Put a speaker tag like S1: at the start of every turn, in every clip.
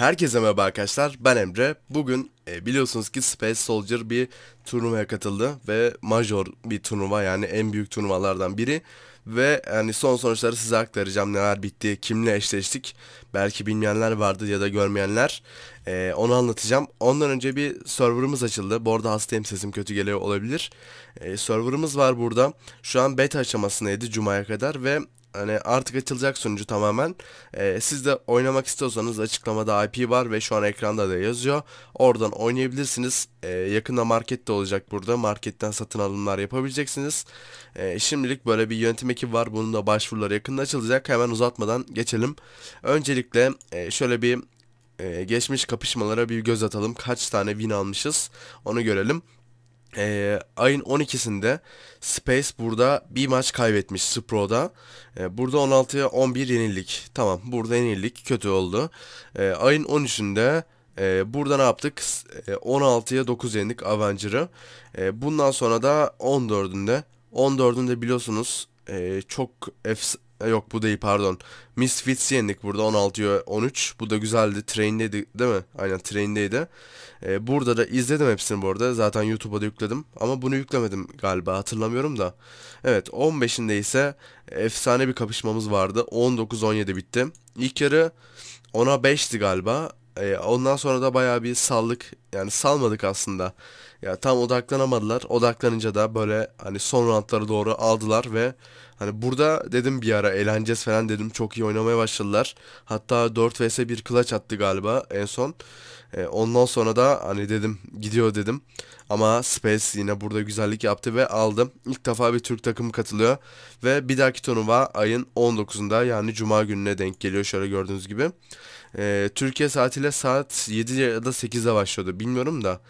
S1: Herkese merhaba arkadaşlar ben Emre. Bugün e, biliyorsunuz ki Space Soldier bir turnuvaya katıldı ve major bir turnuva yani en büyük turnuvalardan biri. Ve yani son sonuçları size aktaracağım neler bitti, kimle eşleştik. Belki bilmeyenler vardı ya da görmeyenler. E, onu anlatacağım. Ondan önce bir serverımız açıldı. Bu arada hastayım sesim kötü geliyor olabilir. E, serverımız var burada. Şu an beta aşamasındaydı Cuma'ya kadar ve Hani artık açılacak sunucu tamamen. Ee, siz de oynamak istiyorsanız açıklamada IP var ve şu an ekranda da yazıyor. Oradan oynayabilirsiniz. Ee, yakında markette olacak burada. Marketten satın alımlar yapabileceksiniz. Ee, şimdilik böyle bir yönetim ekibi var. Bunun da başvuruları yakında açılacak. Hemen uzatmadan geçelim. Öncelikle e, şöyle bir e, geçmiş kapışmalara bir göz atalım. Kaç tane win almışız onu görelim. E, ayın 12'sinde Space burada bir maç kaybetmiş Spro'da. E, burada 16'ya 11 yenildik. Tamam burada yenildik kötü oldu. E, ayın 13'ünde e, burada ne yaptık? E, 16'ya 9 yendik Avenger'ı. E, bundan sonra da 14'ünde 14'ünde biliyorsunuz e, çok efs e, yok bu değil pardon. Misfits yendik burada 16'ya 13. Bu da güzeldi. Train'deydi değil mi? Aynen Train'deydi. Ee, burada da izledim hepsini bu arada. Zaten YouTube'a da yükledim. Ama bunu yüklemedim galiba hatırlamıyorum da. Evet 15'inde ise efsane bir kapışmamız vardı. 19-17 bitti. İlk yarı ona 5'ti galiba. Ee, ondan sonra da bayağı bir sallık. Yani salmadık aslında. Ya tam odaklanamadılar. Odaklanınca da böyle hani son roundlara doğru aldılar ve Hani burada dedim bir ara eğleneceğiz falan dedim. Çok iyi oynamaya başladılar. Hatta 4 vs 1 clutch attı galiba en son. E, ondan sonra da hani dedim gidiyor dedim. Ama Space yine burada güzellik yaptı ve aldım. İlk defa bir Türk takımı katılıyor. Ve bir dahaki turnuva ayın 19'unda yani Cuma gününe denk geliyor şöyle gördüğünüz gibi. E, Türkiye saatiyle saat 7 ya da 8'de başlıyordu bilmiyorum da.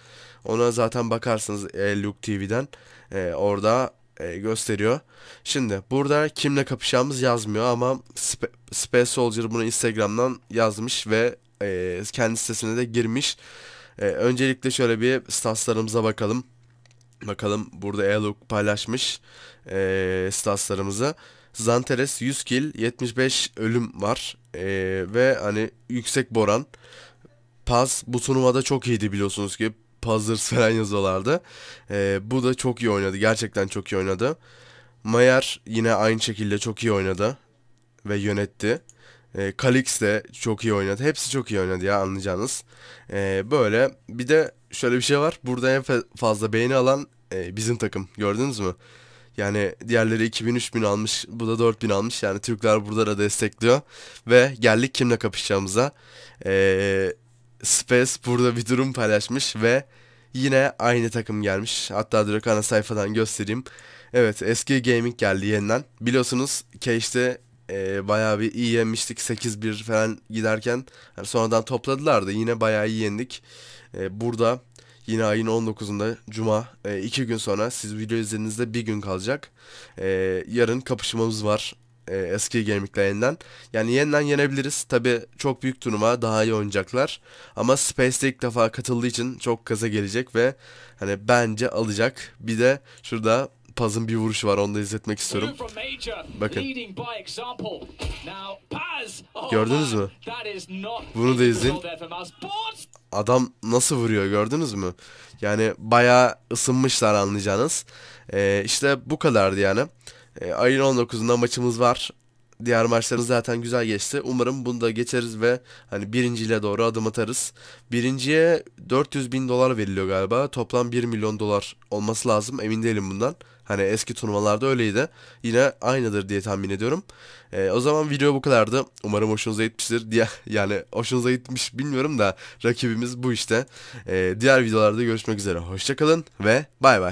S1: Ona zaten bakarsınız e, Luke TV'den. E, orada e, gösteriyor. Şimdi burada kimle kapışacağımız yazmıyor ama Space Soldier bunu Instagram'dan yazmış ve e, kendi sitesine de girmiş. E, öncelikle şöyle bir statslarımıza bakalım. Bakalım burada Elok paylaşmış e, statslarımızı. Zanteres 100 kill 75 ölüm var ve hani yüksek boran. Paz bu turnuvada çok iyiydi biliyorsunuz ki puzzlers falan yazıyorlardı. E, bu da çok iyi oynadı. Gerçekten çok iyi oynadı. Mayer yine aynı şekilde çok iyi oynadı ve yönetti. E, Kalix de çok iyi oynadı. Hepsi çok iyi oynadı ya anlayacağınız. E, böyle bir de şöyle bir şey var. Burada en fazla beğeni alan e, bizim takım. Gördünüz mü? Yani diğerleri 2000-3000 almış. Bu da 4000 almış. Yani Türkler burada da destekliyor. Ve geldik kimle kapışacağımıza. Eee Space burada bir durum paylaşmış ve yine aynı takım gelmiş. Hatta direkt ana sayfadan göstereyim. Evet eski gaming geldi yeniden. Biliyorsunuz Cage'de e, bayağı bir iyi yemiştik 8-1 falan giderken. Yani sonradan topladılar da yine bayağı iyi yendik. E, burada yine ayın 19'unda Cuma 2 e, gün sonra siz video izlediğinizde bir gün kalacak. E, yarın kapışmamız var e, eski gemiklerinden. Yani yeniden yenebiliriz. Tabi çok büyük turnuva daha iyi oynayacaklar. Ama Space'de ilk defa katıldığı için çok kaza gelecek ve hani bence alacak. Bir de şurada Paz'ın bir vuruşu var. Onu da izletmek istiyorum. Bakın. Oh gördünüz mü? Bunu da izleyin. Adam nasıl vuruyor gördünüz mü? Yani bayağı ısınmışlar anlayacağınız. Ee, işte bu kadardı yani. E, ayın 19'unda maçımız var. Diğer maçlarımız zaten güzel geçti. Umarım bunu da geçeriz ve hani birinciyle doğru adım atarız. Birinciye 400 bin dolar veriliyor galiba. Toplam 1 milyon dolar olması lazım. Emin değilim bundan. Hani eski turnuvalarda öyleydi. Yine aynıdır diye tahmin ediyorum. E, o zaman video bu kadardı. Umarım hoşunuza gitmiştir. Diğer, yani hoşunuza gitmiş bilmiyorum da rakibimiz bu işte. E, diğer videolarda görüşmek üzere. Hoşçakalın ve bay bay.